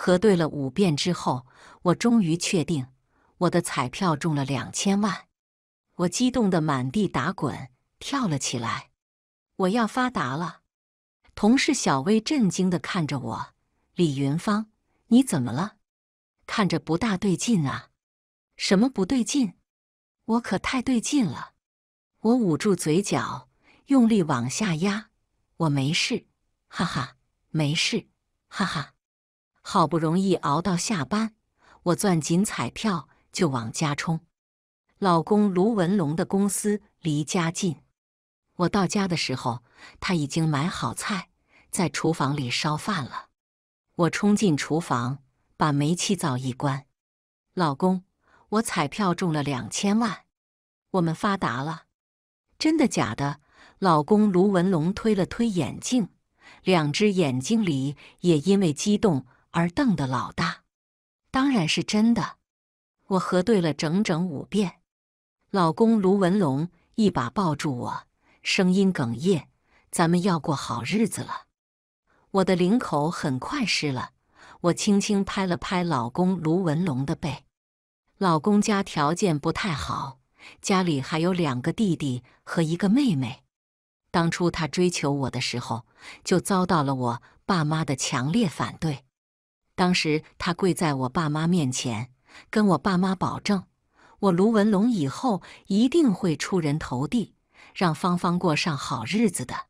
核对了五遍之后，我终于确定我的彩票中了两千万。我激动的满地打滚，跳了起来。我要发达了！同事小薇震惊的看着我：“李云芳，你怎么了？看着不大对劲啊！”“什么不对劲？我可太对劲了！”我捂住嘴角，用力往下压。“我没事，哈哈，没事，哈哈。”好不容易熬到下班，我攥紧彩票就往家冲。老公卢文龙的公司离家近，我到家的时候他已经买好菜，在厨房里烧饭了。我冲进厨房，把煤气灶一关。老公，我彩票中了两千万，我们发达了！真的假的？老公卢文龙推了推眼镜，两只眼睛里也因为激动。而瞪得老大，当然是真的。我核对了整整五遍。老公卢文龙一把抱住我，声音哽咽：“咱们要过好日子了。”我的领口很快湿了，我轻轻拍了拍老公卢文龙的背。老公家条件不太好，家里还有两个弟弟和一个妹妹。当初他追求我的时候，就遭到了我爸妈的强烈反对。当时他跪在我爸妈面前，跟我爸妈保证：“我卢文龙以后一定会出人头地，让芳芳过上好日子的。”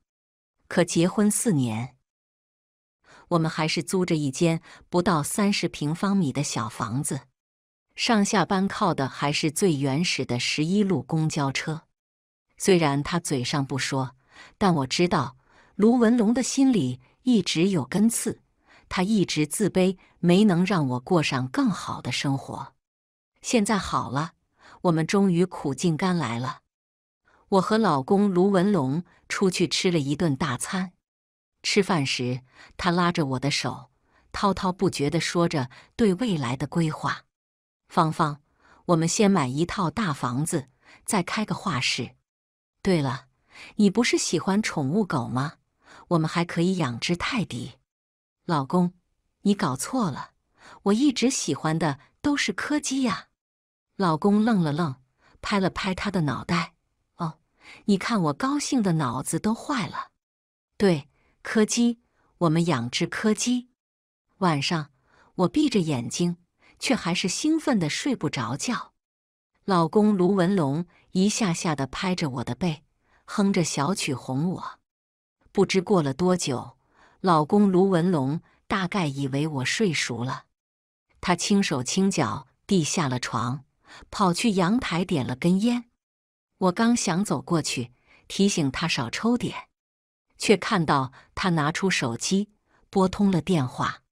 可结婚四年，我们还是租着一间不到三十平方米的小房子，上下班靠的还是最原始的十一路公交车。虽然他嘴上不说，但我知道卢文龙的心里一直有根刺。他一直自卑，没能让我过上更好的生活。现在好了，我们终于苦尽甘来了。我和老公卢文龙出去吃了一顿大餐。吃饭时，他拉着我的手，滔滔不绝的说着对未来的规划。芳芳，我们先买一套大房子，再开个画室。对了，你不是喜欢宠物狗吗？我们还可以养只泰迪。老公，你搞错了，我一直喜欢的都是柯基呀。老公愣了愣，拍了拍他的脑袋：“哦，你看我高兴的脑子都坏了。”对，柯基，我们养只柯基。晚上，我闭着眼睛，却还是兴奋的睡不着觉。老公卢文龙一下下的拍着我的背，哼着小曲哄我。不知过了多久。老公卢文龙大概以为我睡熟了，他轻手轻脚地下了床，跑去阳台点了根烟。我刚想走过去提醒他少抽点，却看到他拿出手机拨通了电话。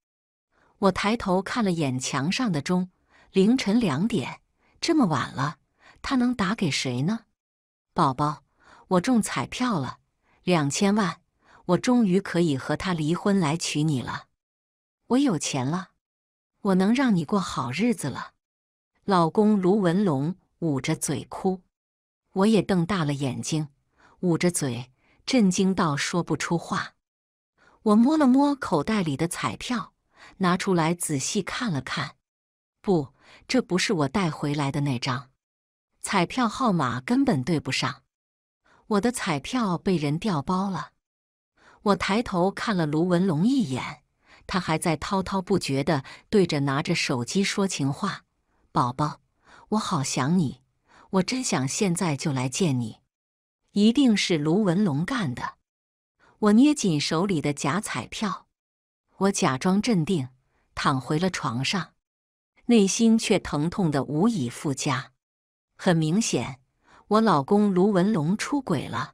我抬头看了眼墙上的钟，凌晨两点，这么晚了，他能打给谁呢？宝宝，我中彩票了，两千万。我终于可以和他离婚来娶你了，我有钱了，我能让你过好日子了。老公卢文龙捂着嘴哭，我也瞪大了眼睛，捂着嘴，震惊到说不出话。我摸了摸口袋里的彩票，拿出来仔细看了看，不，这不是我带回来的那张，彩票号码根本对不上，我的彩票被人调包了。我抬头看了卢文龙一眼，他还在滔滔不绝地对着拿着手机说情话：“宝宝，我好想你，我真想现在就来见你。”一定是卢文龙干的。我捏紧手里的假彩票，我假装镇定，躺回了床上，内心却疼痛的无以复加。很明显，我老公卢文龙出轨了。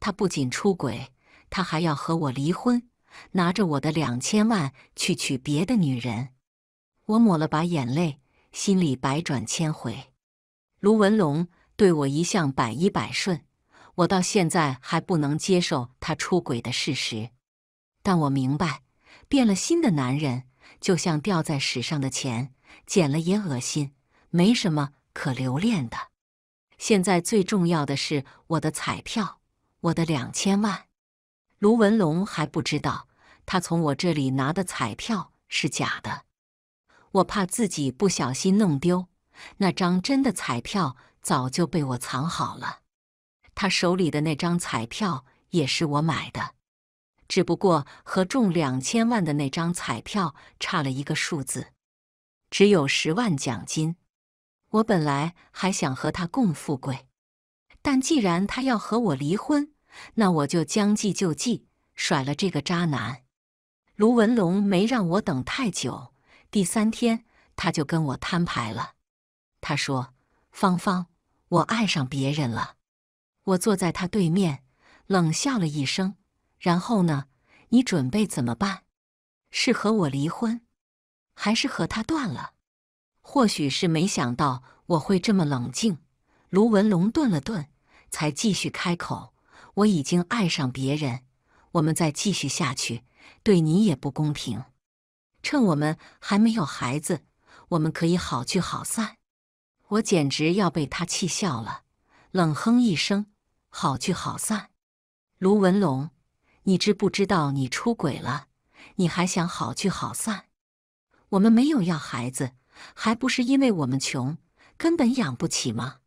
他不仅出轨。他还要和我离婚，拿着我的两千万去娶别的女人。我抹了把眼泪，心里百转千回。卢文龙对我一向百依百顺，我到现在还不能接受他出轨的事实。但我明白，变了心的男人就像掉在屎上的钱，捡了也恶心，没什么可留恋的。现在最重要的是我的彩票，我的两千万。卢文龙还不知道，他从我这里拿的彩票是假的。我怕自己不小心弄丢，那张真的彩票早就被我藏好了。他手里的那张彩票也是我买的，只不过和中两千万的那张彩票差了一个数字，只有十万奖金。我本来还想和他共富贵，但既然他要和我离婚。那我就将计就计，甩了这个渣男。卢文龙没让我等太久，第三天他就跟我摊牌了。他说：“芳芳，我爱上别人了。”我坐在他对面，冷笑了一声，然后呢？你准备怎么办？是和我离婚，还是和他断了？或许是没想到我会这么冷静，卢文龙顿了顿，才继续开口。我已经爱上别人，我们再继续下去，对你也不公平。趁我们还没有孩子，我们可以好聚好散。我简直要被他气笑了，冷哼一声：“好聚好散，卢文龙，你知不知道你出轨了？你还想好聚好散？我们没有要孩子，还不是因为我们穷，根本养不起吗？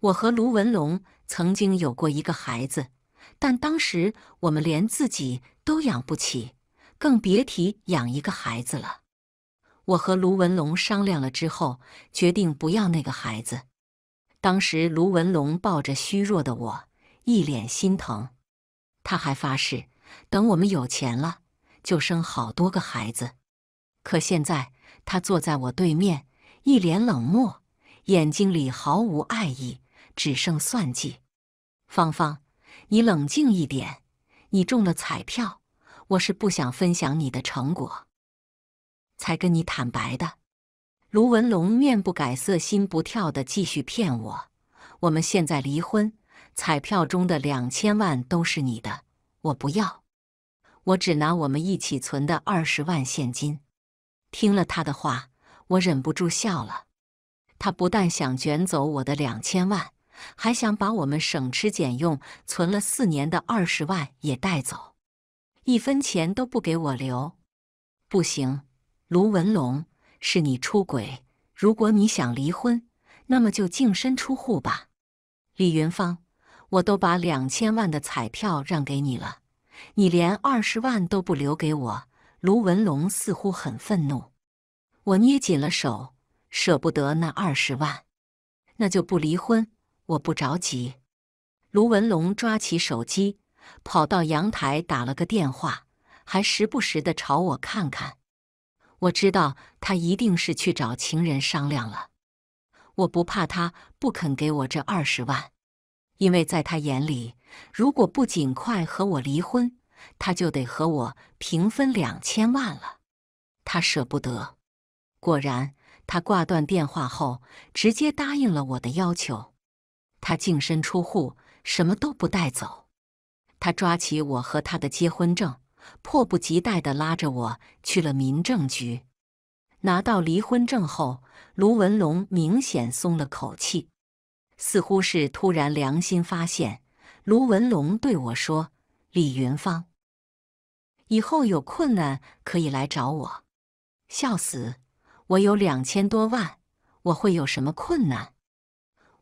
我和卢文龙。”曾经有过一个孩子，但当时我们连自己都养不起，更别提养一个孩子了。我和卢文龙商量了之后，决定不要那个孩子。当时卢文龙抱着虚弱的我，一脸心疼，他还发誓等我们有钱了就生好多个孩子。可现在他坐在我对面，一脸冷漠，眼睛里毫无爱意，只剩算计。芳芳，你冷静一点。你中了彩票，我是不想分享你的成果，才跟你坦白的。卢文龙面不改色心不跳的继续骗我。我们现在离婚，彩票中的两千万都是你的，我不要，我只拿我们一起存的二十万现金。听了他的话，我忍不住笑了。他不但想卷走我的两千万。还想把我们省吃俭用存了四年的二十万也带走，一分钱都不给我留。不行，卢文龙，是你出轨。如果你想离婚，那么就净身出户吧。李云芳，我都把两千万的彩票让给你了，你连二十万都不留给我。卢文龙似乎很愤怒，我捏紧了手，舍不得那二十万，那就不离婚。我不着急。卢文龙抓起手机，跑到阳台打了个电话，还时不时的朝我看看。我知道他一定是去找情人商量了。我不怕他不肯给我这二十万，因为在他眼里，如果不尽快和我离婚，他就得和我平分两千万了。他舍不得。果然，他挂断电话后，直接答应了我的要求。他净身出户，什么都不带走。他抓起我和他的结婚证，迫不及待的拉着我去了民政局。拿到离婚证后，卢文龙明显松了口气，似乎是突然良心发现。卢文龙对我说：“李云芳，以后有困难可以来找我。”笑死，我有两千多万，我会有什么困难？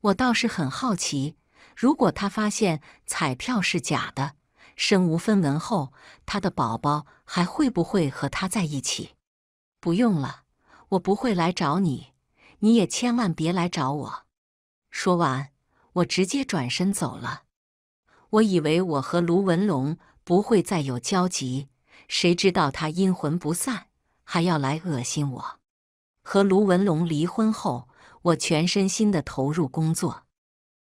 我倒是很好奇，如果他发现彩票是假的，身无分文后，他的宝宝还会不会和他在一起？不用了，我不会来找你，你也千万别来找我。说完，我直接转身走了。我以为我和卢文龙不会再有交集，谁知道他阴魂不散，还要来恶心我。和卢文龙离婚后。我全身心的投入工作，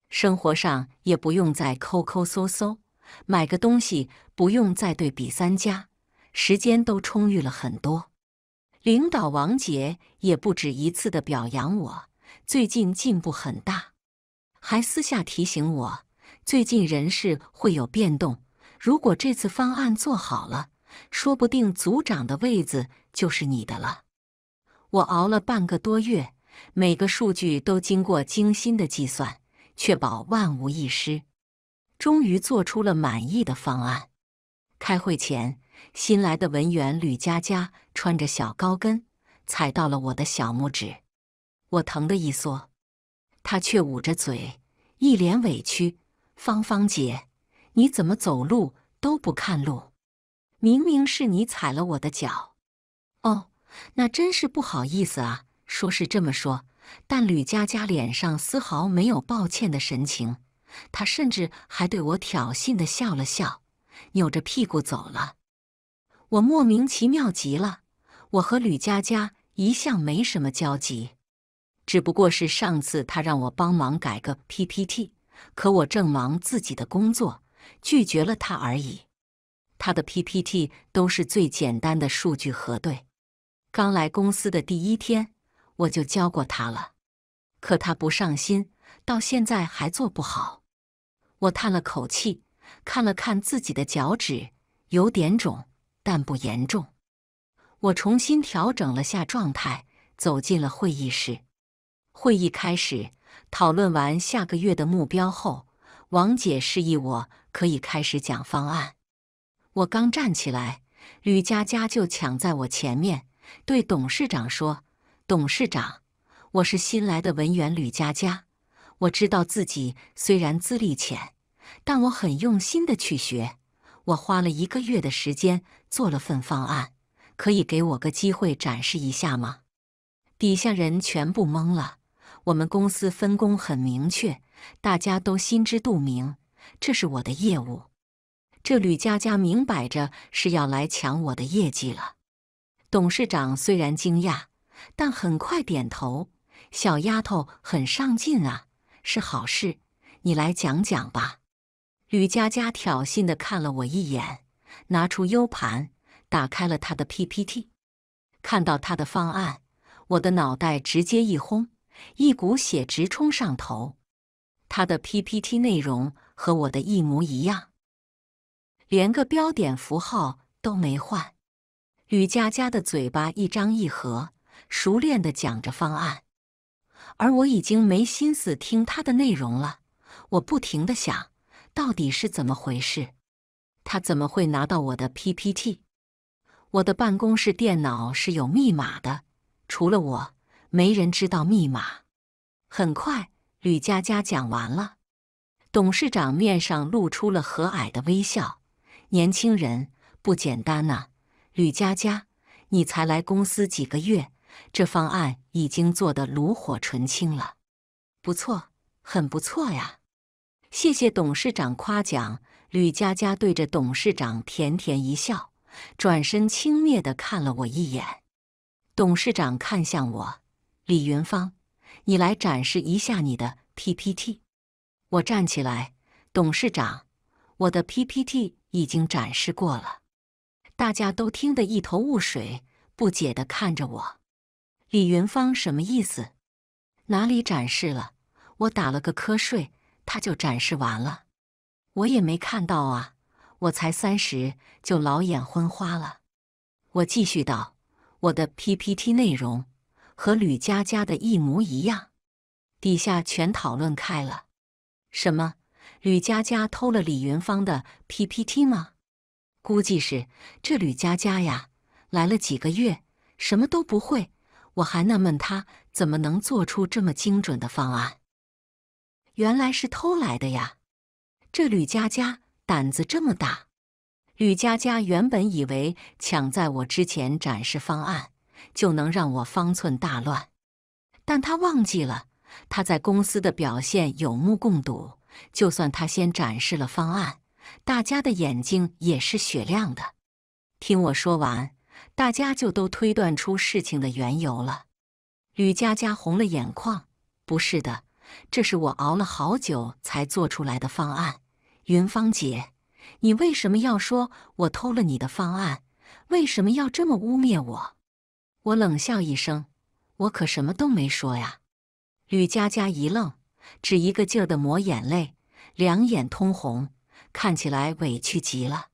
生活上也不用再抠抠搜搜，买个东西不用再对比三家，时间都充裕了很多。领导王杰也不止一次的表扬我，最近进步很大，还私下提醒我，最近人事会有变动，如果这次方案做好了，说不定组长的位子就是你的了。我熬了半个多月。每个数据都经过精心的计算，确保万无一失。终于做出了满意的方案。开会前，新来的文员吕佳佳穿着小高跟，踩到了我的小拇指，我疼得一缩。她却捂着嘴，一脸委屈：“芳芳姐，你怎么走路都不看路？明明是你踩了我的脚。”“哦，那真是不好意思啊。”说是这么说，但吕佳佳脸上丝毫没有抱歉的神情，她甚至还对我挑衅的笑了笑，扭着屁股走了。我莫名其妙极了，我和吕佳佳一向没什么交集，只不过是上次她让我帮忙改个 PPT，可我正忙自己的工作，拒绝了她而已。她的 PPT 都是最简单的数据核对，刚来公司的第一天。我就教过他了，可他不上心，到现在还做不好。我叹了口气，看了看自己的脚趾，有点肿，但不严重。我重新调整了下状态，走进了会议室。会议开始，讨论完下个月的目标后，王姐示意我可以开始讲方案。我刚站起来，吕佳佳就抢在我前面，对董事长说。董事长，我是新来的文员吕佳佳。我知道自己虽然资历浅，但我很用心的去学。我花了一个月的时间做了份方案，可以给我个机会展示一下吗？底下人全部懵了。我们公司分工很明确，大家都心知肚明，这是我的业务。这吕佳佳明摆着是要来抢我的业绩了。董事长虽然惊讶。但很快点头，小丫头很上进啊，是好事。你来讲讲吧。吕佳佳挑衅的看了我一眼，拿出 U 盘，打开了她的 PPT。看到她的方案，我的脑袋直接一轰，一股血直冲上头。她的 PPT 内容和我的一模一样，连个标点符号都没换。吕佳佳的嘴巴一张一合。熟练地讲着方案，而我已经没心思听他的内容了。我不停地想，到底是怎么回事？他怎么会拿到我的 PPT？我的办公室电脑是有密码的，除了我，没人知道密码。很快，吕佳佳讲完了，董事长面上露出了和蔼的微笑。年轻人不简单呐，吕佳佳，你才来公司几个月？这方案已经做得炉火纯青了，不错，很不错呀！谢谢董事长夸奖。吕佳佳对着董事长甜甜一笑，转身轻蔑地看了我一眼。董事长看向我，李云芳，你来展示一下你的 PPT。我站起来，董事长，我的 PPT 已经展示过了。大家都听得一头雾水，不解地看着我。李云芳什么意思？哪里展示了？我打了个瞌睡，他就展示完了，我也没看到啊。我才三十，就老眼昏花了。我继续道：“我的 PPT 内容和吕佳佳的一模一样，底下全讨论开了。什么？吕佳佳偷了李云芳的 PPT 吗？估计是这吕佳佳呀，来了几个月，什么都不会。”我还纳闷他怎么能做出这么精准的方案，原来是偷来的呀！这吕佳佳胆子这么大。吕佳佳原本以为抢在我之前展示方案，就能让我方寸大乱，但他忘记了他在公司的表现有目共睹。就算他先展示了方案，大家的眼睛也是雪亮的。听我说完。大家就都推断出事情的缘由了。吕佳佳红了眼眶，不是的，这是我熬了好久才做出来的方案。云芳姐，你为什么要说我偷了你的方案？为什么要这么污蔑我？我冷笑一声，我可什么都没说呀。吕佳佳一愣，只一个劲儿的抹眼泪，两眼通红，看起来委屈极了。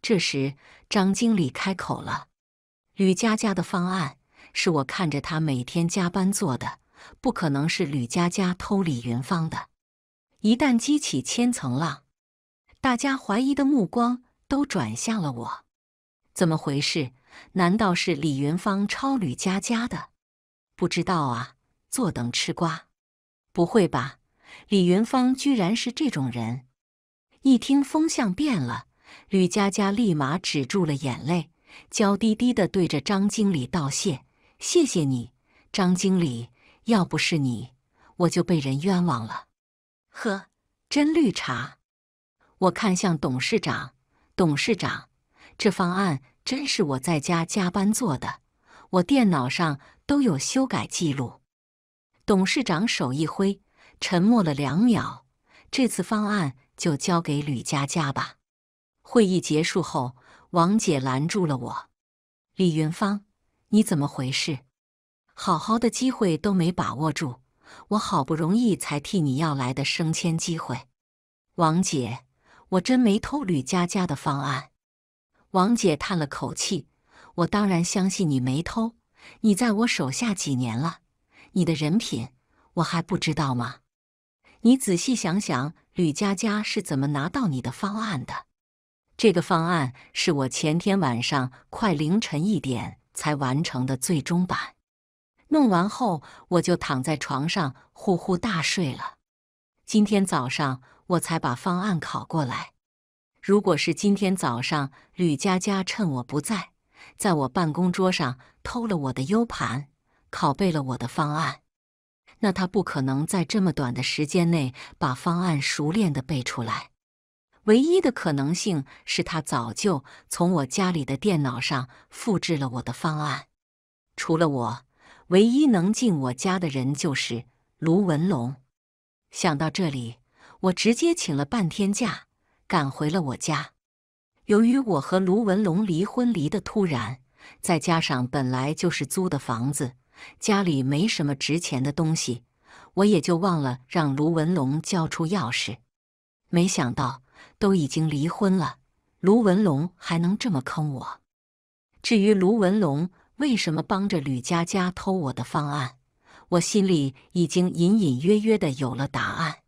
这时，张经理开口了。吕佳佳的方案是我看着她每天加班做的，不可能是吕佳佳偷李云芳的。一旦激起千层浪，大家怀疑的目光都转向了我。怎么回事？难道是李云芳抄吕佳佳的？不知道啊，坐等吃瓜。不会吧？李云芳居然是这种人！一听风向变了，吕佳佳立马止住了眼泪。娇滴滴地对着张经理道谢：“谢谢你，张经理。要不是你，我就被人冤枉了。呵，真绿茶。”我看向董事长：“董事长，这方案真是我在家加班做的，我电脑上都有修改记录。”董事长手一挥，沉默了两秒：“这次方案就交给吕佳佳吧。”会议结束后。王姐拦住了我，李云芳，你怎么回事？好好的机会都没把握住，我好不容易才替你要来的升迁机会。王姐，我真没偷吕佳佳的方案。王姐叹了口气，我当然相信你没偷。你在我手下几年了，你的人品我还不知道吗？你仔细想想，吕佳佳是怎么拿到你的方案的？这个方案是我前天晚上快凌晨一点才完成的最终版。弄完后，我就躺在床上呼呼大睡了。今天早上我才把方案拷过来。如果是今天早上，吕佳佳趁我不在，在我办公桌上偷了我的 U 盘，拷贝了我的方案，那她不可能在这么短的时间内把方案熟练的背出来。唯一的可能性是他早就从我家里的电脑上复制了我的方案。除了我，唯一能进我家的人就是卢文龙。想到这里，我直接请了半天假，赶回了我家。由于我和卢文龙离婚离得突然，再加上本来就是租的房子，家里没什么值钱的东西，我也就忘了让卢文龙交出钥匙。没想到。都已经离婚了，卢文龙还能这么坑我？至于卢文龙为什么帮着吕佳佳偷我的方案，我心里已经隐隐约约的有了答案。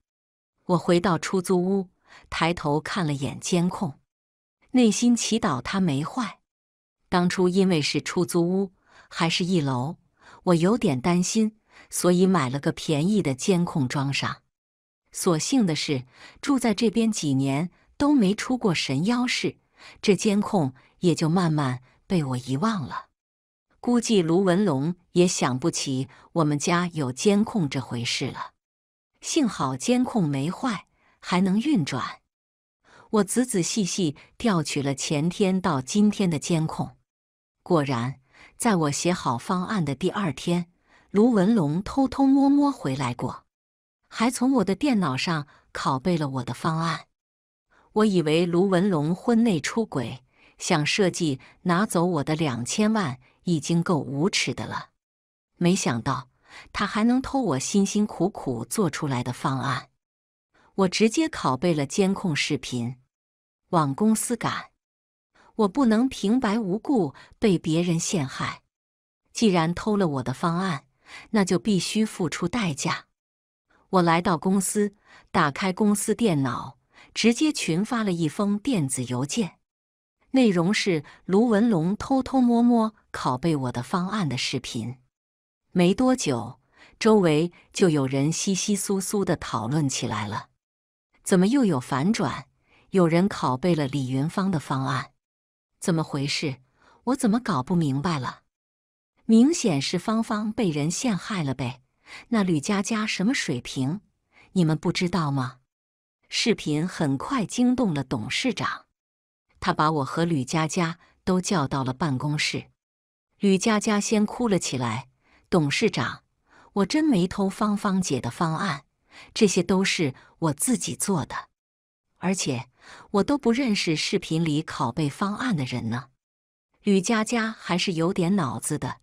我回到出租屋，抬头看了眼监控，内心祈祷它没坏。当初因为是出租屋，还是一楼，我有点担心，所以买了个便宜的监控装上。所幸的是，住在这边几年。都没出过神妖事，这监控也就慢慢被我遗忘了。估计卢文龙也想不起我们家有监控这回事了。幸好监控没坏，还能运转。我仔仔细细调取了前天到今天的监控，果然，在我写好方案的第二天，卢文龙偷偷摸摸回来过，还从我的电脑上拷贝了我的方案。我以为卢文龙婚内出轨，想设计拿走我的两千万，已经够无耻的了。没想到他还能偷我辛辛苦苦做出来的方案。我直接拷贝了监控视频，往公司赶。我不能平白无故被别人陷害。既然偷了我的方案，那就必须付出代价。我来到公司，打开公司电脑。直接群发了一封电子邮件，内容是卢文龙偷偷摸摸拷贝我的方案的视频。没多久，周围就有人稀稀疏疏的讨论起来了。怎么又有反转？有人拷贝了李云芳的方案，怎么回事？我怎么搞不明白了？明显是芳芳被人陷害了呗。那吕佳佳什么水平？你们不知道吗？视频很快惊动了董事长，他把我和吕佳佳都叫到了办公室。吕佳佳先哭了起来：“董事长，我真没偷芳芳姐的方案，这些都是我自己做的，而且我都不认识视频里拷贝方案的人呢。”吕佳佳还是有点脑子的，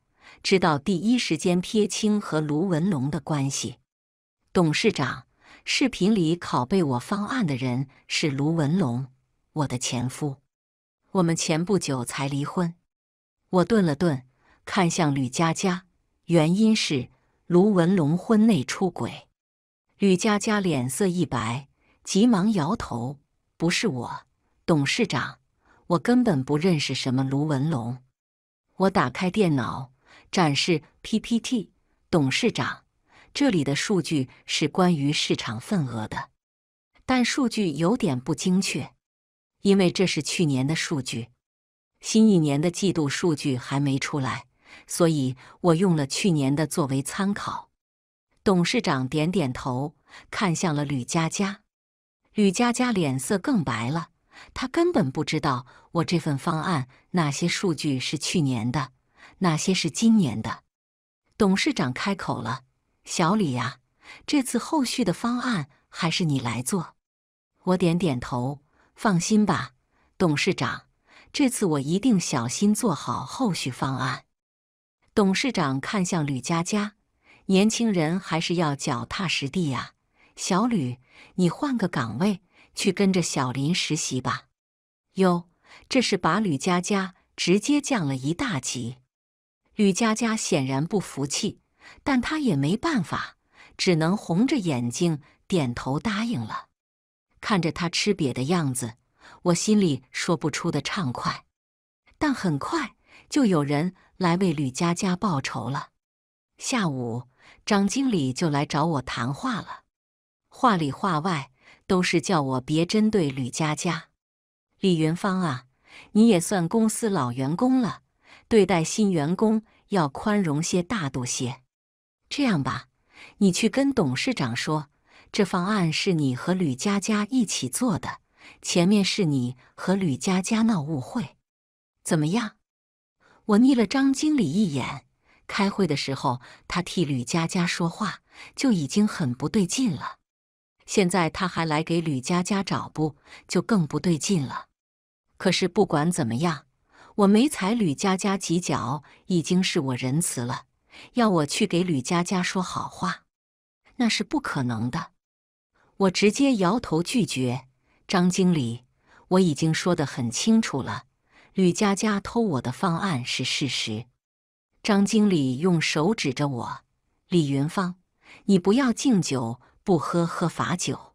知道第一时间撇清和卢文龙的关系。董事长。视频里拷贝我方案的人是卢文龙，我的前夫。我们前不久才离婚。我顿了顿，看向吕佳佳，原因是卢文龙婚内出轨。吕佳佳脸色一白，急忙摇头：“不是我，董事长，我根本不认识什么卢文龙。”我打开电脑，展示 PPT，董事长。这里的数据是关于市场份额的，但数据有点不精确，因为这是去年的数据，新一年的季度数据还没出来，所以我用了去年的作为参考。董事长点点头，看向了吕佳佳。吕佳佳脸色更白了，她根本不知道我这份方案哪些数据是去年的，哪些是今年的。董事长开口了。小李呀，这次后续的方案还是你来做。我点点头，放心吧，董事长。这次我一定小心做好后续方案。董事长看向吕佳佳，年轻人还是要脚踏实地呀。小吕，你换个岗位，去跟着小林实习吧。哟，这是把吕佳佳直接降了一大级。吕佳佳显然不服气。但他也没办法，只能红着眼睛点头答应了。看着他吃瘪的样子，我心里说不出的畅快。但很快就有人来为吕佳佳报仇了。下午，张经理就来找我谈话了，话里话外都是叫我别针对吕佳佳。李云芳啊，你也算公司老员工了，对待新员工要宽容些、大度些。这样吧，你去跟董事长说，这方案是你和吕佳佳一起做的，前面是你和吕佳佳闹误会，怎么样？我睨了张经理一眼，开会的时候他替吕佳佳说话就已经很不对劲了，现在他还来给吕佳佳找不，就更不对劲了。可是不管怎么样，我没踩吕佳佳几脚，已经是我仁慈了。要我去给吕佳佳说好话，那是不可能的。我直接摇头拒绝。张经理，我已经说的很清楚了，吕佳佳偷我的方案是事实。张经理用手指着我：“李云芳，你不要敬酒不喝，喝罚酒。”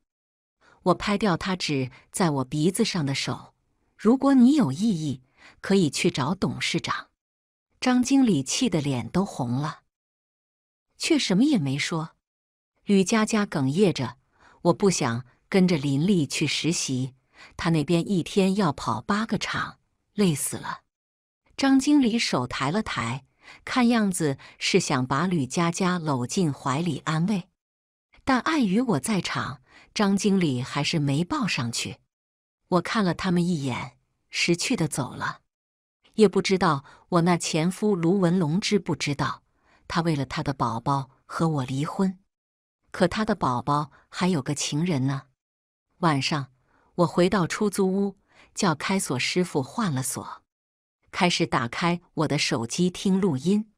我拍掉他指在我鼻子上的手。如果你有异议，可以去找董事长。张经理气得脸都红了，却什么也没说。吕佳佳哽咽着：“我不想跟着林丽去实习，她那边一天要跑八个厂，累死了。”张经理手抬了抬，看样子是想把吕佳佳搂进怀里安慰，但碍于我在场，张经理还是没抱上去。我看了他们一眼，识趣的走了。也不知道我那前夫卢文龙知不知道，他为了他的宝宝和我离婚，可他的宝宝还有个情人呢。晚上我回到出租屋，叫开锁师傅换了锁，开始打开我的手机听录音。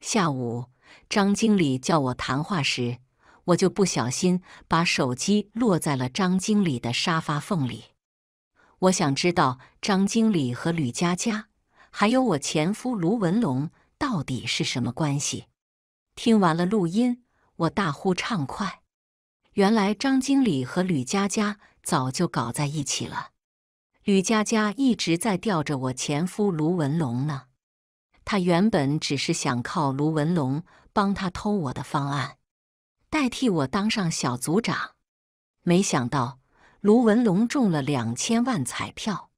下午张经理叫我谈话时，我就不小心把手机落在了张经理的沙发缝里。我想知道张经理和吕佳佳。还有我前夫卢文龙到底是什么关系？听完了录音，我大呼畅快。原来张经理和吕佳佳早就搞在一起了，吕佳佳一直在吊着我前夫卢文龙呢。他原本只是想靠卢文龙帮他偷我的方案，代替我当上小组长，没想到卢文龙中了两千万彩票。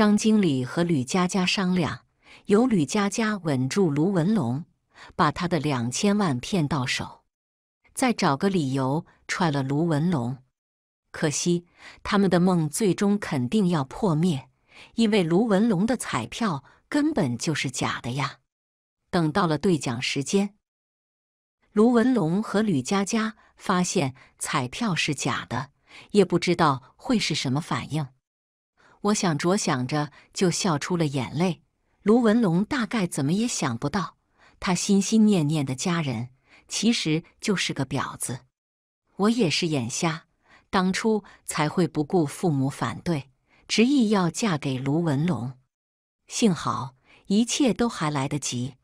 张经理和吕佳佳商量，由吕佳佳稳住卢文龙，把他的两千万骗到手，再找个理由踹了卢文龙。可惜他们的梦最终肯定要破灭，因为卢文龙的彩票根本就是假的呀！等到了兑奖时间，卢文龙和吕佳佳发现彩票是假的，也不知道会是什么反应。我想着想着就笑出了眼泪。卢文龙大概怎么也想不到，他心心念念的家人其实就是个婊子。我也是眼瞎，当初才会不顾父母反对，执意要嫁给卢文龙。幸好一切都还来得及。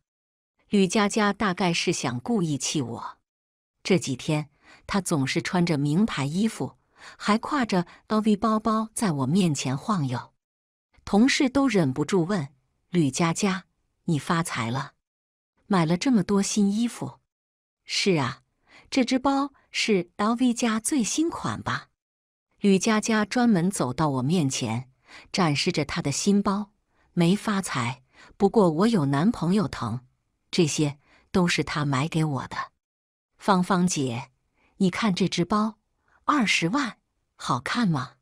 吕佳佳大概是想故意气我，这几天她总是穿着名牌衣服。还挎着 LV 包包在我面前晃悠，同事都忍不住问：“吕佳佳，你发财了，买了这么多新衣服？”“是啊，这只包是 LV 家最新款吧？”吕佳佳专门走到我面前，展示着她的新包：“没发财，不过我有男朋友疼，这些都是他买给我的。”“芳芳姐，你看这只包。”二十万，好看吗？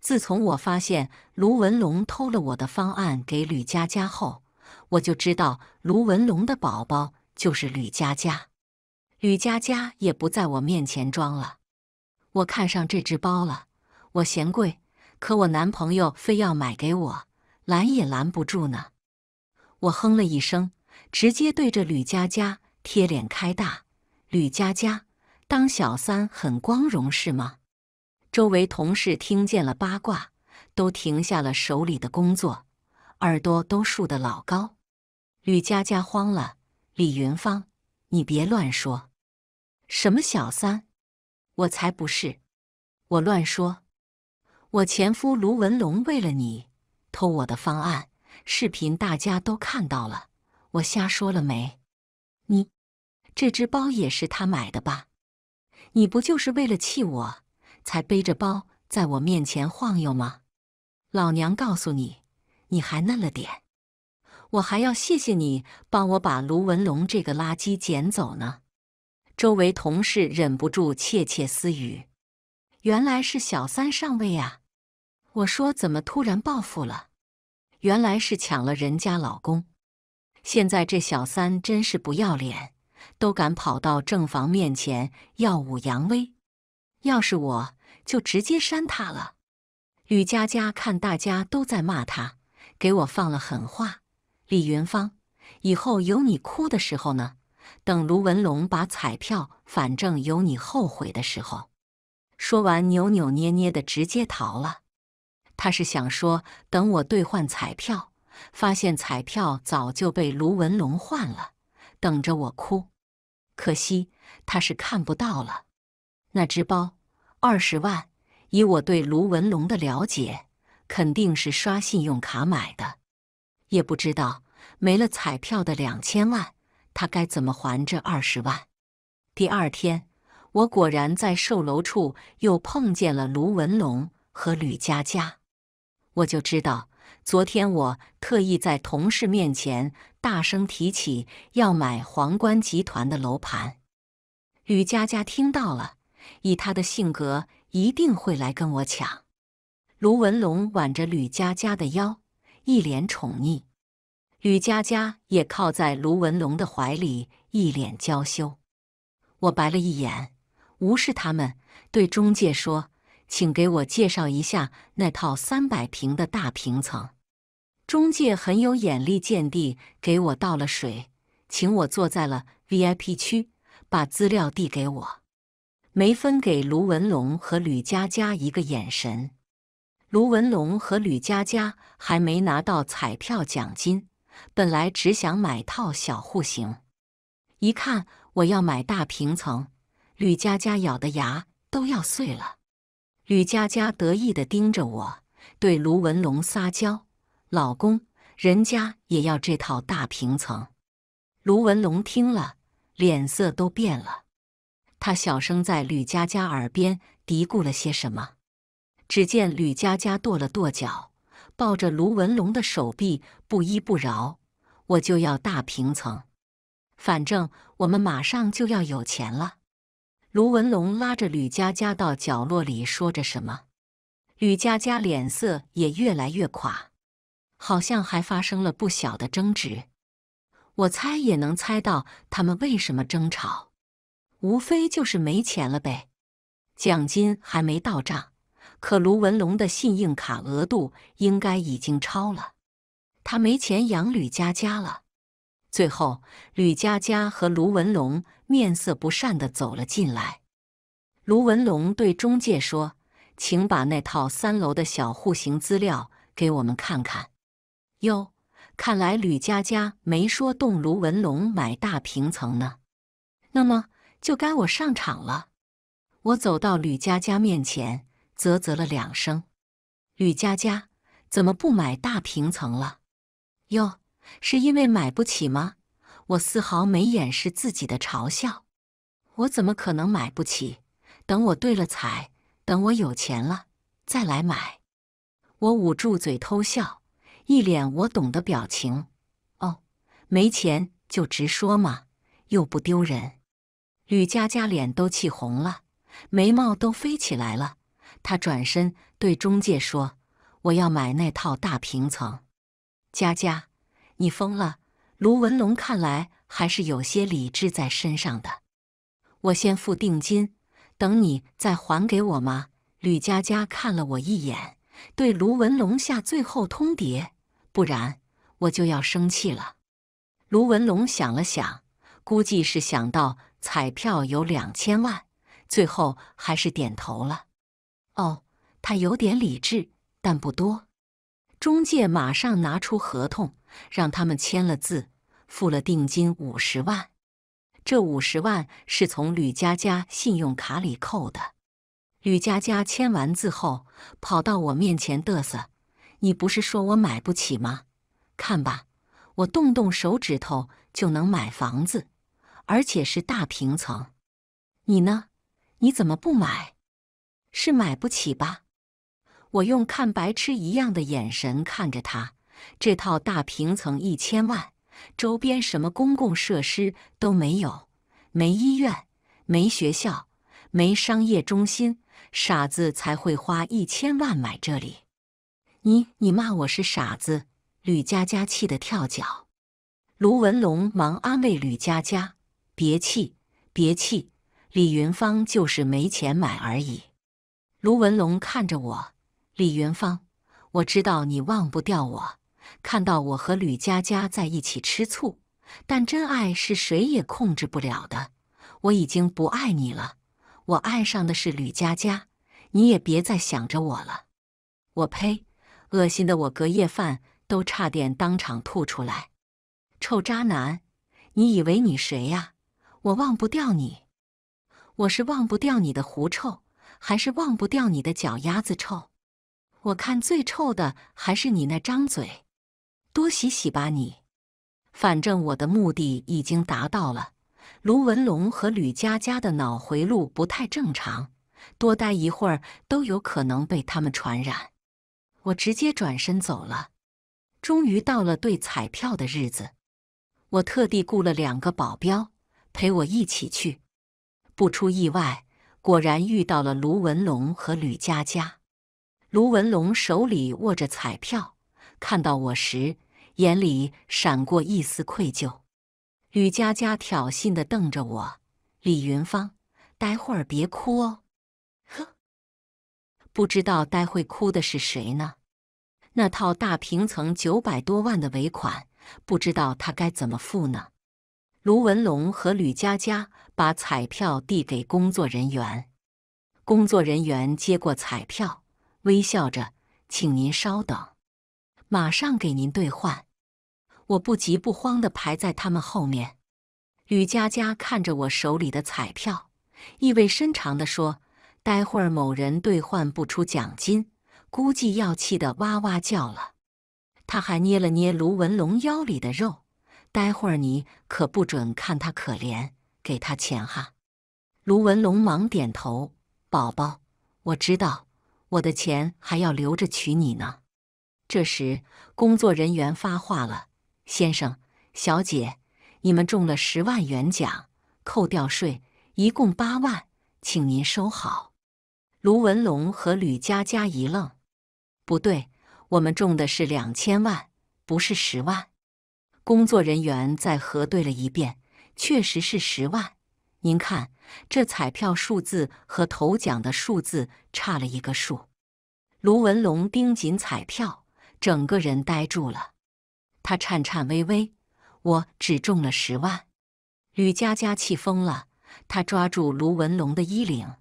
自从我发现卢文龙偷了我的方案给吕佳佳后，我就知道卢文龙的宝宝就是吕佳佳。吕佳佳也不在我面前装了。我看上这只包了，我嫌贵，可我男朋友非要买给我，拦也拦不住呢。我哼了一声，直接对着吕佳佳贴脸开大，吕佳佳。当小三很光荣是吗？周围同事听见了八卦，都停下了手里的工作，耳朵都竖得老高。吕佳佳慌了：“李云芳，你别乱说！什么小三？我才不是！我乱说！我前夫卢文龙为了你偷我的方案，视频大家都看到了，我瞎说了没？你这只包也是他买的吧？”你不就是为了气我才背着包在我面前晃悠吗？老娘告诉你，你还嫩了点。我还要谢谢你帮我把卢文龙这个垃圾捡走呢。周围同事忍不住窃窃私语：“原来是小三上位啊！”我说：“怎么突然报复了？”原来是抢了人家老公。现在这小三真是不要脸。都敢跑到正房面前耀武扬威，要是我就直接扇他了。吕佳佳看大家都在骂他，给我放了狠话：“李云芳，以后有你哭的时候呢。等卢文龙把彩票，反正有你后悔的时候。”说完，扭扭捏捏的直接逃了。他是想说，等我兑换彩票，发现彩票早就被卢文龙换了，等着我哭。可惜他是看不到了。那只包，二十万，以我对卢文龙的了解，肯定是刷信用卡买的。也不知道没了彩票的两千万，他该怎么还这二十万。第二天，我果然在售楼处又碰见了卢文龙和吕佳佳，我就知道。昨天我特意在同事面前大声提起要买皇冠集团的楼盘，吕佳佳听到了，以她的性格一定会来跟我抢。卢文龙挽着吕佳佳的腰，一脸宠溺，吕佳佳也靠在卢文龙的怀里，一脸娇羞。我白了一眼，无视他们，对中介说。请给我介绍一下那套三百平的大平层。中介很有眼力见地，给我倒了水，请我坐在了 VIP 区，把资料递给我。梅芬给卢文龙和吕佳佳一个眼神。卢文龙和吕佳佳还没拿到彩票奖金，本来只想买套小户型，一看我要买大平层，吕佳佳咬的牙都要碎了。吕佳佳得意地盯着我，对卢文龙撒娇：“老公，人家也要这套大平层。”卢文龙听了，脸色都变了，他小声在吕佳佳耳边嘀咕了些什么。只见吕佳佳跺了跺脚，抱着卢文龙的手臂，不依不饶：“我就要大平层，反正我们马上就要有钱了。”卢文龙拉着吕佳佳到角落里说着什么，吕佳佳脸色也越来越垮，好像还发生了不小的争执。我猜也能猜到他们为什么争吵，无非就是没钱了呗。奖金还没到账，可卢文龙的信用卡额度应该已经超了，他没钱养吕佳佳了。最后，吕佳佳和卢文龙面色不善地走了进来。卢文龙对中介说：“请把那套三楼的小户型资料给我们看看。”哟，看来吕佳佳没说动卢文龙买大平层呢。那么就该我上场了。我走到吕佳佳面前，啧啧了两声：“吕佳佳，怎么不买大平层了？”哟。是因为买不起吗？我丝毫没掩饰自己的嘲笑。我怎么可能买不起？等我对了彩，等我有钱了再来买。我捂住嘴偷笑，一脸我懂的表情。哦，没钱就直说嘛，又不丢人。吕佳佳脸都气红了，眉毛都飞起来了。她转身对中介说：“我要买那套大平层，佳佳。”你疯了！卢文龙看来还是有些理智在身上的。我先付定金，等你再还给我吗？吕佳佳看了我一眼，对卢文龙下最后通牒：不然我就要生气了。卢文龙想了想，估计是想到彩票有两千万，最后还是点头了。哦，他有点理智，但不多。中介马上拿出合同。让他们签了字，付了定金五十万。这五十万是从吕佳佳信用卡里扣的。吕佳佳签完字后，跑到我面前嘚瑟：“你不是说我买不起吗？看吧，我动动手指头就能买房子，而且是大平层。你呢？你怎么不买？是买不起吧？”我用看白痴一样的眼神看着他。这套大平层一千万，周边什么公共设施都没有，没医院，没学校，没商业中心，傻子才会花一千万买这里。你你骂我是傻子，吕佳佳气得跳脚。卢文龙忙安慰吕佳佳：“别气，别气，李云芳就是没钱买而已。”卢文龙看着我：“李云芳，我知道你忘不掉我。”看到我和吕佳佳在一起吃醋，但真爱是谁也控制不了的。我已经不爱你了，我爱上的是吕佳佳。你也别再想着我了。我呸！恶心的我隔夜饭都差点当场吐出来。臭渣男，你以为你谁呀？我忘不掉你，我是忘不掉你的狐臭，还是忘不掉你的脚丫子臭？我看最臭的还是你那张嘴。多洗洗吧，你。反正我的目的已经达到了。卢文龙和吕佳佳的脑回路不太正常，多待一会儿都有可能被他们传染。我直接转身走了。终于到了兑彩票的日子，我特地雇了两个保镖陪我一起去。不出意外，果然遇到了卢文龙和吕佳佳。卢文龙手里握着彩票，看到我时。眼里闪过一丝愧疚，吕佳佳挑衅的瞪着我。李云芳，待会儿别哭哦。呵，不知道待会哭的是谁呢？那套大平层九百多万的尾款，不知道他该怎么付呢？卢文龙和吕佳佳把彩票递给工作人员，工作人员接过彩票，微笑着，请您稍等。马上给您兑换，我不急不慌的排在他们后面。吕佳佳看着我手里的彩票，意味深长的说：“待会儿某人兑换不出奖金，估计要气得哇哇叫了。”他还捏了捏卢文龙腰里的肉：“待会儿你可不准看他可怜，给他钱哈。”卢文龙忙点头：“宝宝，我知道，我的钱还要留着娶你呢。”这时，工作人员发话了：“先生、小姐，你们中了十万元奖，扣掉税，一共八万，请您收好。”卢文龙和吕佳佳一愣：“不对，我们中的是两千万，不是十万。”工作人员再核对了一遍，确实是十万。您看，这彩票数字和头奖的数字差了一个数。卢文龙盯紧彩票。整个人呆住了，他颤颤巍巍。我只中了十万，吕佳佳气疯了，他抓住卢文龙的衣领：“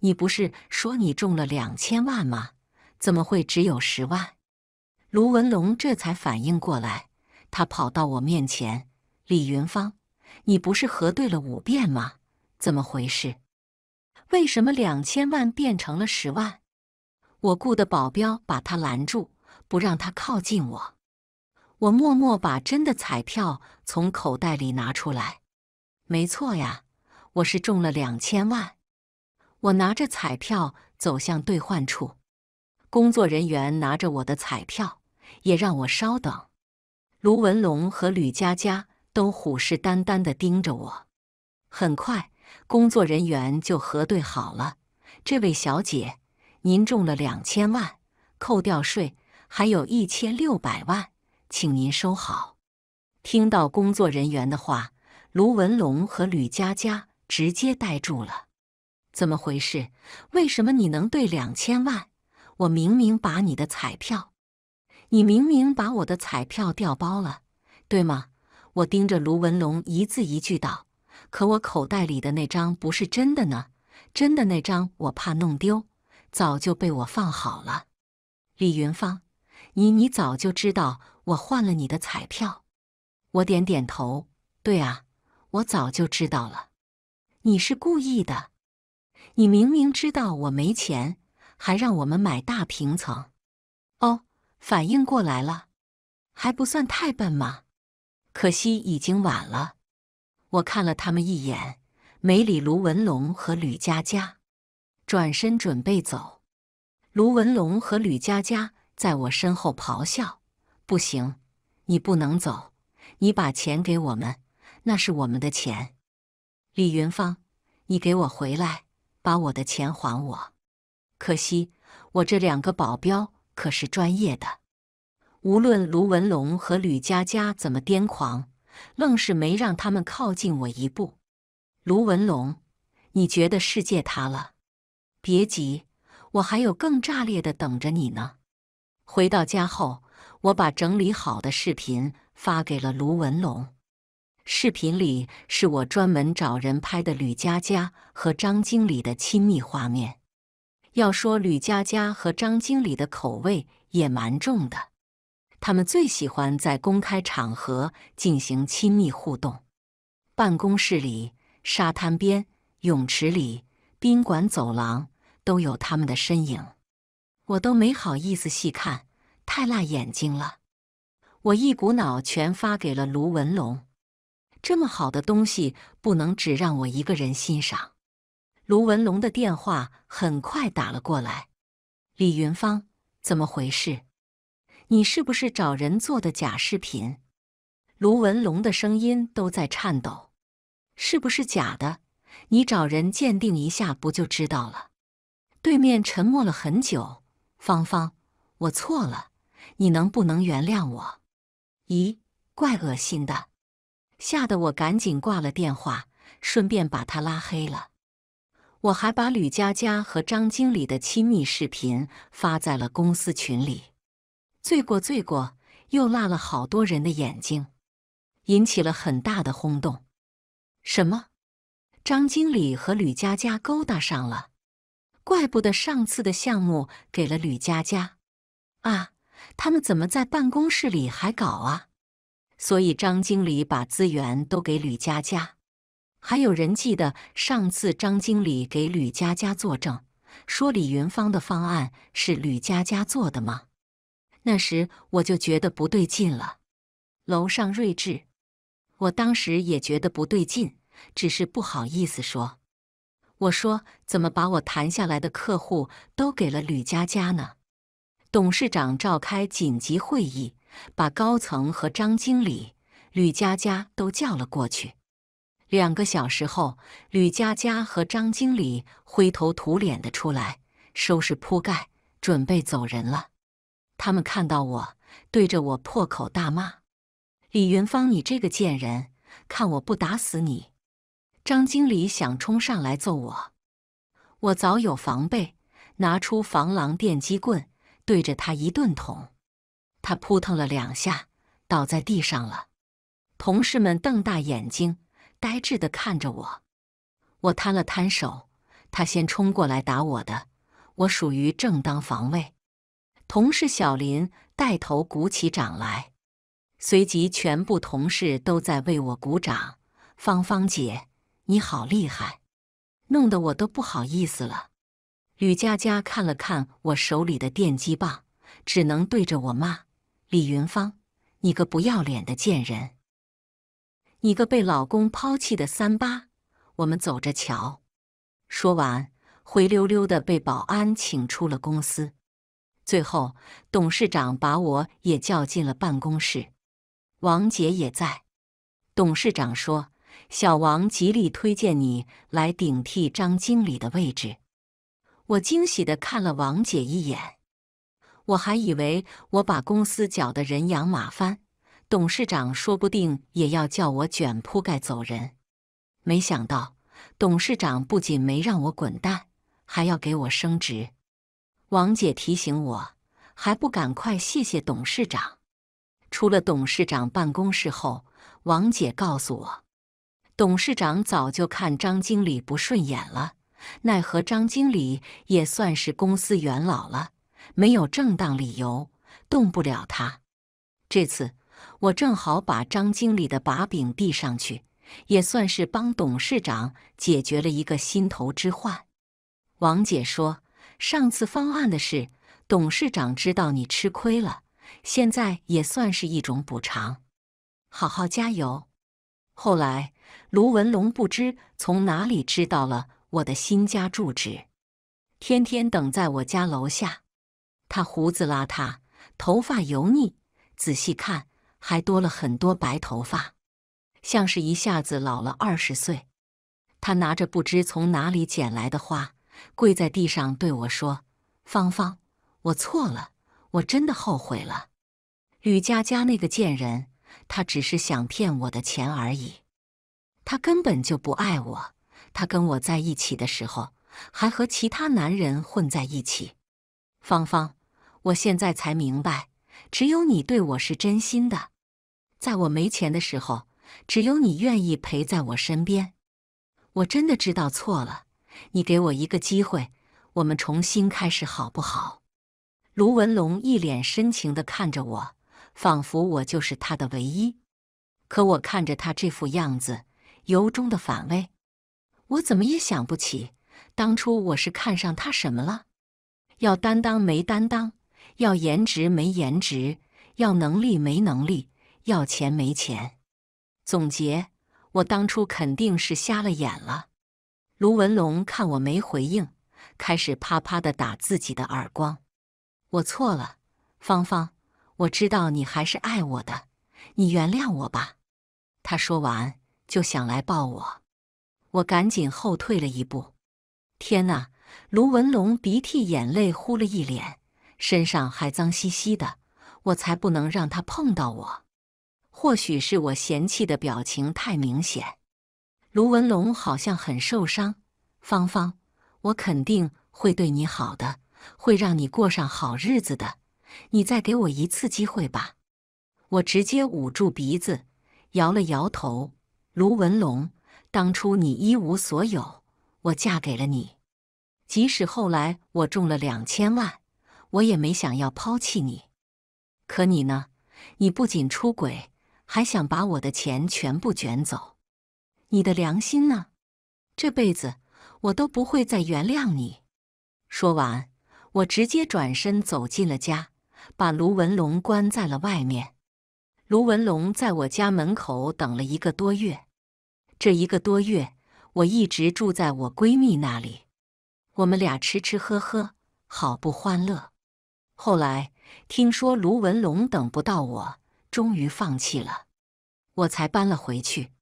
你不是说你中了两千万吗？怎么会只有十万？”卢文龙这才反应过来，他跑到我面前：“李云芳，你不是核对了五遍吗？怎么回事？为什么两千万变成了十万？”我雇的保镖把他拦住。不让他靠近我，我默默把真的彩票从口袋里拿出来。没错呀，我是中了两千万。我拿着彩票走向兑换处，工作人员拿着我的彩票，也让我稍等。卢文龙和吕佳佳都虎视眈眈地盯着我。很快，工作人员就核对好了。这位小姐，您中了两千万，扣掉税。还有一千六百万，请您收好。听到工作人员的话，卢文龙和吕佳佳直接呆住了。怎么回事？为什么你能兑两千万？我明明把你的彩票，你明明把我的彩票调包了，对吗？我盯着卢文龙，一字一句道：“可我口袋里的那张不是真的呢，真的那张我怕弄丢，早就被我放好了。”李云芳。你你早就知道我换了你的彩票，我点点头。对啊，我早就知道了。你是故意的，你明明知道我没钱，还让我们买大平层。哦，反应过来了，还不算太笨吗？可惜已经晚了。我看了他们一眼，梅里、卢文龙和吕佳佳，转身准备走。卢文龙和吕佳佳。在我身后咆哮：“不行，你不能走！你把钱给我们，那是我们的钱。”李云芳，你给我回来，把我的钱还我！可惜我这两个保镖可是专业的，无论卢文龙和吕佳佳怎么癫狂，愣是没让他们靠近我一步。卢文龙，你觉得世界塌了？别急，我还有更炸裂的等着你呢。回到家后，我把整理好的视频发给了卢文龙。视频里是我专门找人拍的吕佳佳和张经理的亲密画面。要说吕佳佳和张经理的口味也蛮重的，他们最喜欢在公开场合进行亲密互动。办公室里、沙滩边、泳池里、宾馆走廊都有他们的身影。我都没好意思细看，太辣眼睛了。我一股脑全发给了卢文龙。这么好的东西，不能只让我一个人欣赏。卢文龙的电话很快打了过来。李云芳，怎么回事？你是不是找人做的假视频？卢文龙的声音都在颤抖。是不是假的？你找人鉴定一下不就知道了？对面沉默了很久。芳芳，我错了，你能不能原谅我？咦，怪恶心的，吓得我赶紧挂了电话，顺便把他拉黑了。我还把吕佳佳和张经理的亲密视频发在了公司群里，罪过罪过，又辣了好多人的眼睛，引起了很大的轰动。什么？张经理和吕佳佳勾搭上了？怪不得上次的项目给了吕佳佳啊！他们怎么在办公室里还搞啊？所以张经理把资源都给吕佳佳。还有人记得上次张经理给吕佳佳作证，说李云芳的方案是吕佳佳做的吗？那时我就觉得不对劲了。楼上睿智，我当时也觉得不对劲，只是不好意思说。我说：“怎么把我谈下来的客户都给了吕佳佳呢？”董事长召开紧急会议，把高层和张经理、吕佳佳都叫了过去。两个小时后，吕佳佳和张经理灰头土脸的出来，收拾铺盖，准备走人了。他们看到我，对着我破口大骂：“李云芳，你这个贱人，看我不打死你！”张经理想冲上来揍我，我早有防备，拿出防狼电击棍对着他一顿捅，他扑腾了两下，倒在地上了。同事们瞪大眼睛，呆滞的看着我，我摊了摊手，他先冲过来打我的，我属于正当防卫。同事小林带头鼓起掌来，随即全部同事都在为我鼓掌。芳芳姐。你好厉害，弄得我都不好意思了。吕佳佳看了看我手里的电击棒，只能对着我骂：“李云芳，你个不要脸的贱人，你个被老公抛弃的三八，我们走着瞧。”说完，灰溜溜的被保安请出了公司。最后，董事长把我也叫进了办公室，王杰也在。董事长说。小王极力推荐你来顶替张经理的位置，我惊喜地看了王姐一眼。我还以为我把公司搅得人仰马翻，董事长说不定也要叫我卷铺盖走人。没想到董事长不仅没让我滚蛋，还要给我升职。王姐提醒我，还不赶快谢谢董事长。出了董事长办公室后，王姐告诉我。董事长早就看张经理不顺眼了，奈何张经理也算是公司元老了，没有正当理由动不了他。这次我正好把张经理的把柄递上去，也算是帮董事长解决了一个心头之患。王姐说，上次方案的事，董事长知道你吃亏了，现在也算是一种补偿。好好加油。后来。卢文龙不知从哪里知道了我的新家住址，天天等在我家楼下。他胡子邋遢，头发油腻，仔细看还多了很多白头发，像是一下子老了二十岁。他拿着不知从哪里捡来的花，跪在地上对我说：“芳芳，我错了，我真的后悔了。吕佳佳那个贱人，她只是想骗我的钱而已。”他根本就不爱我，他跟我在一起的时候还和其他男人混在一起。芳芳，我现在才明白，只有你对我是真心的，在我没钱的时候，只有你愿意陪在我身边。我真的知道错了，你给我一个机会，我们重新开始好不好？卢文龙一脸深情地看着我，仿佛我就是他的唯一。可我看着他这副样子。由衷的反胃，我怎么也想不起，当初我是看上他什么了？要担当没担当，要颜值没颜值，要能力没能力，要钱没钱。总结，我当初肯定是瞎了眼了。卢文龙看我没回应，开始啪啪的打自己的耳光。我错了，芳芳，我知道你还是爱我的，你原谅我吧。他说完。就想来抱我，我赶紧后退了一步。天哪，卢文龙鼻涕眼泪呼了一脸，身上还脏兮兮的。我才不能让他碰到我。或许是我嫌弃的表情太明显，卢文龙好像很受伤。芳芳，我肯定会对你好的，会让你过上好日子的。你再给我一次机会吧。我直接捂住鼻子，摇了摇头。卢文龙，当初你一无所有，我嫁给了你。即使后来我中了两千万，我也没想要抛弃你。可你呢？你不仅出轨，还想把我的钱全部卷走。你的良心呢？这辈子我都不会再原谅你。说完，我直接转身走进了家，把卢文龙关在了外面。卢文龙在我家门口等了一个多月。这一个多月，我一直住在我闺蜜那里，我们俩吃吃喝喝，好不欢乐。后来听说卢文龙等不到我，终于放弃了，我才搬了回去。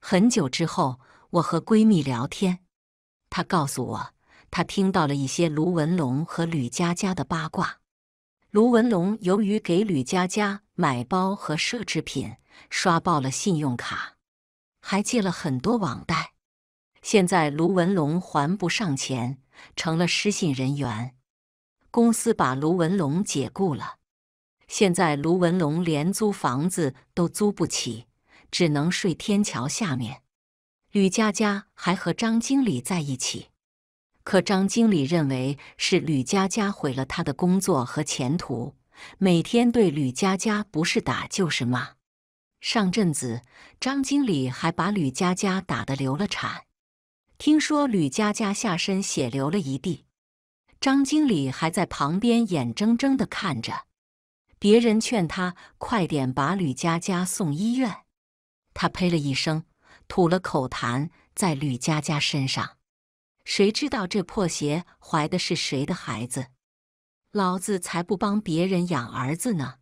很久之后，我和闺蜜聊天，她告诉我，她听到了一些卢文龙和吕佳佳的八卦。卢文龙由于给吕佳佳买包和奢侈品，刷爆了信用卡。还借了很多网贷，现在卢文龙还不上钱，成了失信人员，公司把卢文龙解雇了。现在卢文龙连租房子都租不起，只能睡天桥下面。吕佳佳还和张经理在一起，可张经理认为是吕佳佳毁了他的工作和前途，每天对吕佳佳不是打就是骂。上阵子，张经理还把吕佳佳打得流了产，听说吕佳佳下身血流了一地，张经理还在旁边眼睁睁的看着。别人劝他快点把吕佳佳送医院，他呸了一声，吐了口痰在吕佳佳身上。谁知道这破鞋怀的是谁的孩子？老子才不帮别人养儿子呢！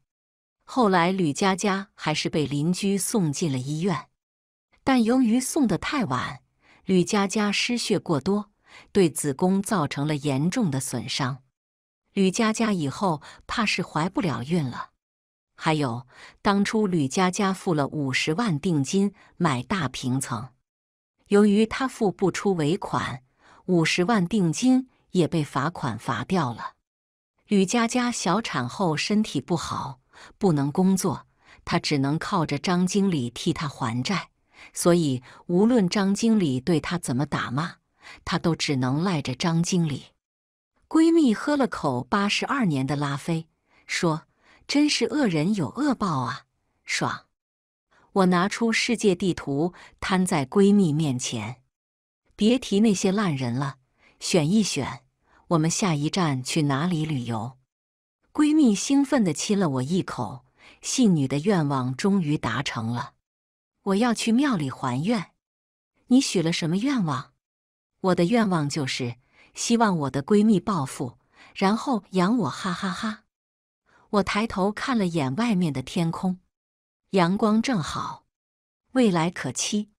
后来，吕佳佳还是被邻居送进了医院，但由于送得太晚，吕佳佳失血过多，对子宫造成了严重的损伤。吕佳佳以后怕是怀不了孕了。还有，当初吕佳佳付了五十万定金买大平层，由于她付不出尾款，五十万定金也被罚款罚掉了。吕佳佳小产后身体不好。不能工作，他只能靠着张经理替他还债，所以无论张经理对他怎么打骂，他都只能赖着张经理。闺蜜喝了口八十二年的拉菲，说：“真是恶人有恶报啊，爽！”我拿出世界地图摊在闺蜜面前，别提那些烂人了，选一选，我们下一站去哪里旅游？闺蜜兴奋的亲了我一口，信女的愿望终于达成了，我要去庙里还愿。你许了什么愿望？我的愿望就是希望我的闺蜜暴富，然后养我，哈哈哈。我抬头看了眼外面的天空，阳光正好，未来可期。